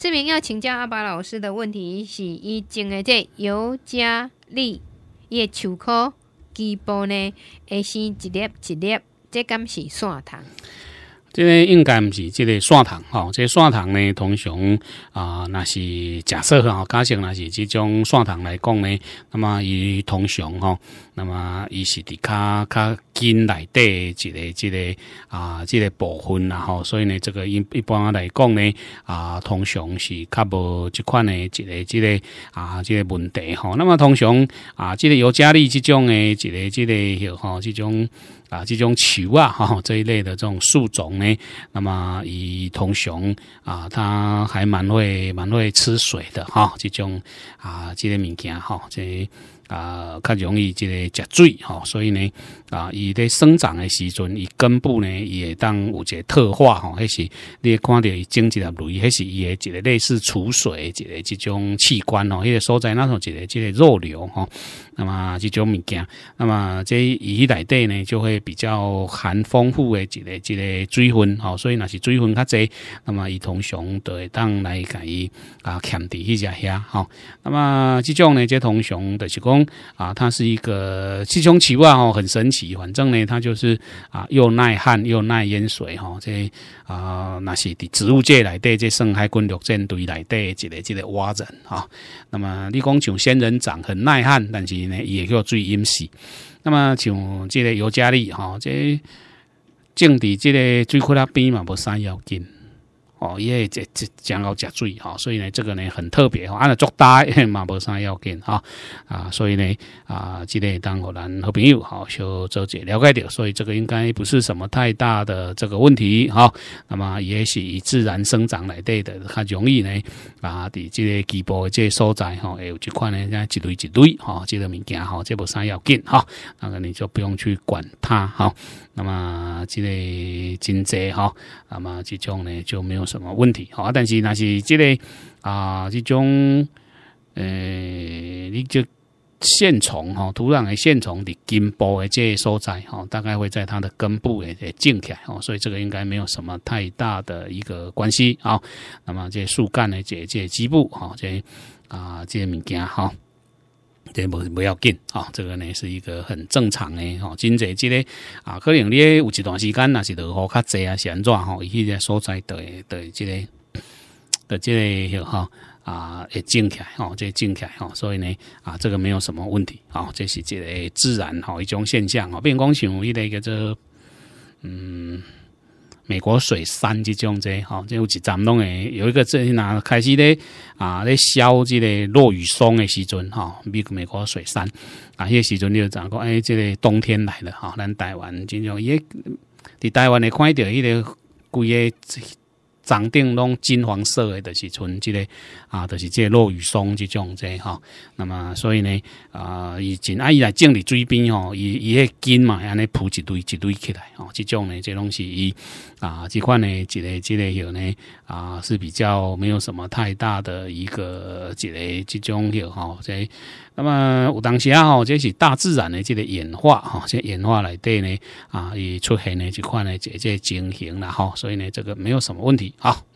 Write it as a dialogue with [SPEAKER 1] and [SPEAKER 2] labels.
[SPEAKER 1] 这明要请教阿爸老师的问题是：伊种的这尤加利叶树科基部呢，会生一粒一粒，这敢是线虫？这个应该不是这个蒜糖哈，这个线糖呢，通常啊，那是假设哈，假设那是这种蒜糖来讲呢，那么伊通常哈，那么伊是伫较较紧底得一个一个啊，这个部分然后，所以呢，这个一一般来讲呢，啊，通常是较无这款呢一个一个啊，这个问题哈，那么通常啊，这个尤加里这种呢，一个一个有哈，这种。啊，这种球啊，哈，这一类的这种树种呢，那么以同熊啊，它还蛮会、蛮会吃水的，哈，这种啊，这些物件，哈，这。啊，较容易一个食水吼，所以呢，啊，伊咧生长的时阵，伊根部呢伊会当有一个特化吼，迄是你看到伊种一条类，迄是伊的一个类似储水的一个即种器官哦，迄个所在那种一个一个肉瘤吼，那么即种物件，那么这伊内底呢就会比较含丰富的一个一个水分吼，所以若是水分较侪，那么伊通常都会当来甲伊啊强伫迄只遐吼，那么即种呢，这通常就是讲。啊，它是一个气胸奇怪哦，很神奇。反正呢，它就是啊，又耐旱又耐淹水哈。这啊，那些的植物界内底，这深海军陆战堆内底，一个这个蛙人啊。那么你讲像仙人掌很耐旱，但是呢，也叫最淹死。那么像这个尤加利哈，这种地这个最库那边嘛，无山要紧。哦，耶，这这讲老食罪哈，所以呢，这个呢很特别哈，按了作带嘛无啥要紧哈啊，所以呢啊，之类当可咱好朋友好小周姐了解掉，所以这个应该不是什么太大的这个问题哈。那么也许以自然生长来对的，较容易呢。啊，伫这个局部的这个所在哈，哎，有几块呢，像一类一类哈，这个物件哈，这无啥要紧哈，那个你就不用去管它哈。那么这个经济哈，那么这种呢就没有。什么问题？哈，但是那是即个啊，这种诶，你就线虫哈，土壤的线虫的根部的即个所在哈，大概会在它的根部诶，诶静起来哦，所以这个应该没有什么太大的一个关系啊。那么，这树干呢，这这基部哈，这啊，些物件哈。这不不要紧啊，这个呢是一个很正常的哈，真侪即个啊，可能你有一段时间那是落雨较济啊，是安怎吼？伊迄个所在对对即个的即 个吼啊会涨起来吼，即涨起来吼，所以呢啊这个没有什么问题啊，这是即个自然吼一种现象啊，并讲像伊个叫做嗯。美国水杉即种者，吼，即有一站拢诶，有一个即呐开始咧啊咧消即个落雨松诶时阵，吼美美国水杉啊，迄个时阵就怎讲？哎，即个冬天来了，吼，咱台湾真像，伊伫台湾咧看到迄个规个山顶拢金黄色的，就是像即个啊，就是即个落雨松即种即、个吼，那么所以呢，啊，伊真爱伊来整理水边吼，伊伊迄金嘛，安尼铺一堆一堆起来哦，即种呢，即拢是伊啊，即款呢，即个即个有呢啊，是比较没有什么太大的一个即个即种有即、个，那么有当时啊，吼，这是大自然的这个演化哈，这演化来底呢啊，伊出现的这款呢，这这情形了哈，所以呢，这个没有什么问题。好。